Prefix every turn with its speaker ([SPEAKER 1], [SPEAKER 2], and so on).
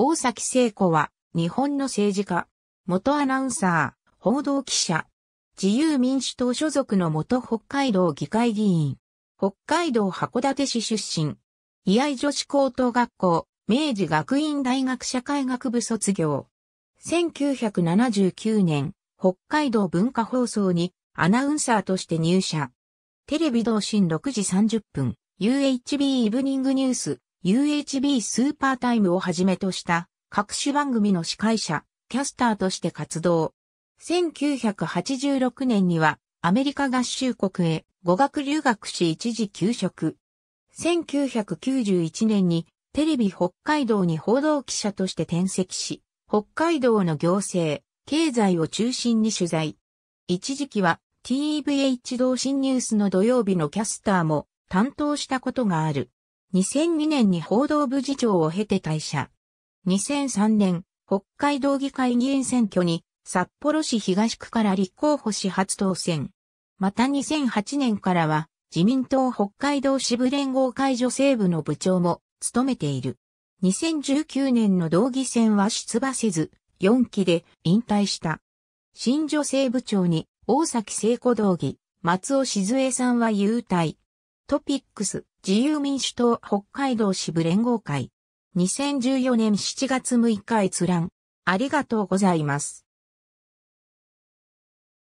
[SPEAKER 1] 大崎聖子は、日本の政治家、元アナウンサー、報道記者、
[SPEAKER 2] 自由民主党所属の元北海道議会議員、北海道函館市出身、居合女子高等学校、明治学院大学社会学部卒業。1979年、北海道文化放送にアナウンサーとして入社。テレビ同心6時30分、UHB イブニングニュース。UHB スーパータイムをはじめとした各種番組の司会者、キャスターとして活動。1986年にはアメリカ合衆国へ語学留学し一時休職。1991年にテレビ北海道に報道記者として転籍し、北海道の行政、経済を中心に取材。一時期は TVH 同心ニュースの土曜日のキャスターも担当したことがある。2002年に報道部次長を経て退社。2003年、北海道議会議員選挙に札幌市東区から立候補し初当選。また2008年からは自民党北海道支部連合会女性部の部長も務めている。2019年の道議選は出馬せず、4期で引退した。新女性部長に大崎聖子道議、松尾静江さんは優待。トピックス、自由民主党北海道支部連合会。2014年7
[SPEAKER 1] 月6日閲覧。ありがとうございます。